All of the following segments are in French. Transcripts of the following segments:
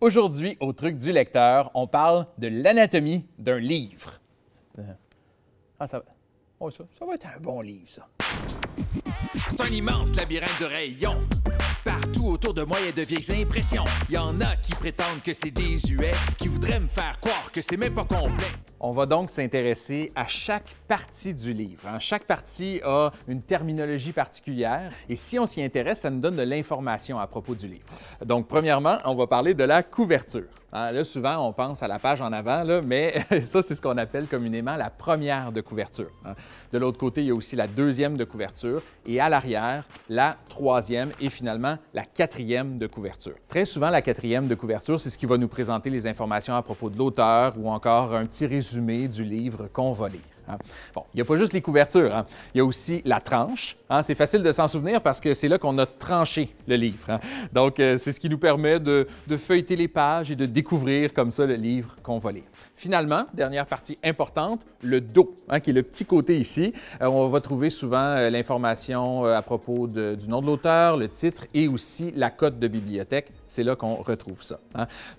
Aujourd'hui, au truc du lecteur, on parle de l'anatomie d'un livre. Euh, ah, ça va. Oh, ça, va être un bon livre, ça. C'est un immense labyrinthe de rayons. Partout autour de moi, il y a de vieilles impressions. Il y en a qui prétendent que c'est désuet, qui voudraient me faire croire que c'est même pas complet. On va donc s'intéresser à chaque partie du livre. Hein. Chaque partie a une terminologie particulière et si on s'y intéresse, ça nous donne de l'information à propos du livre. Donc, premièrement, on va parler de la couverture. Ah, souvent, on pense à la page en avant, mais ça, c'est ce qu'on appelle communément la première de couverture. Hein. De l'autre côté, il y a aussi la deuxième de couverture et à l'arrière, la troisième et finalement la quatrième de couverture. Très souvent, la quatrième de couverture, c'est ce qui va nous présenter les informations à propos de l'auteur ou encore un petit résumé du livre qu'on va lire. Hein. Bon, il n'y a pas juste les couvertures, hein. il y a aussi la tranche. Hein. C'est facile de s'en souvenir parce que c'est là qu'on a tranché le livre. Donc, euh, c'est ce qui nous permet de, feuilleter les pages et de découvrir comme ça le livre qu'on va lire. Finalement, dernière partie importante, le dos, qui est le petit côté ici. Euh, on va trouver souvent euh, l'information à propos du nom de l'auteur, le titre et aussi la cote de bibliothèque. C'est là qu'on retrouve ça.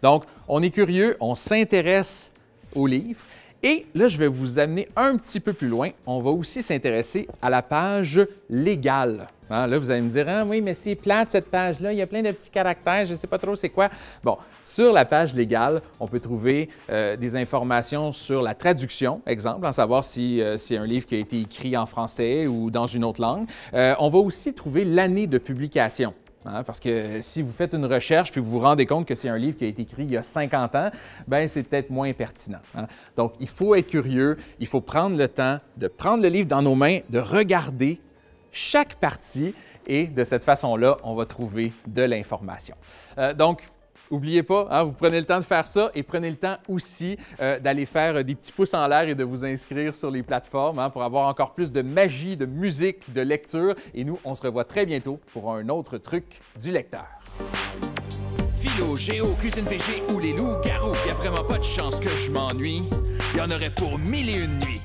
Donc, on est curieux, on s'intéresse au livre et là, je vais vous amener un petit peu plus loin. On va aussi s'intéresser à la page légale. Hein, là, vous allez me dire, ah oui, mais c'est plate cette page-là, il y a plein de petits caractères, je ne sais pas trop c'est quoi. Bon, sur la page légale, on peut trouver euh, des informations sur la traduction, exemple, en savoir si c'est euh, un livre qui a été écrit en français ou dans une autre langue. Euh, on va aussi trouver l'année de publication. Hein, parce que si vous faites une recherche puis vous vous rendez compte que c'est un livre qui a été écrit il y a 50 ans, ben c'est peut-être moins pertinent. Hein. Donc, il faut être curieux, il faut prendre le temps de prendre le livre dans nos mains, de regarder chaque partie et de cette façon-là, on va trouver de l'information. Euh, donc, Oubliez pas, hein, vous prenez le temps de faire ça et prenez le temps aussi euh, d'aller faire euh, des petits pouces en l'air et de vous inscrire sur les plateformes hein, pour avoir encore plus de magie, de musique, de lecture. Et nous, on se revoit très bientôt pour un autre truc du lecteur. Philo, géo, cuisine VG, ou les loups-garous, y a vraiment pas de chance que je m'ennuie. Y en aurait pour mille et une nuits.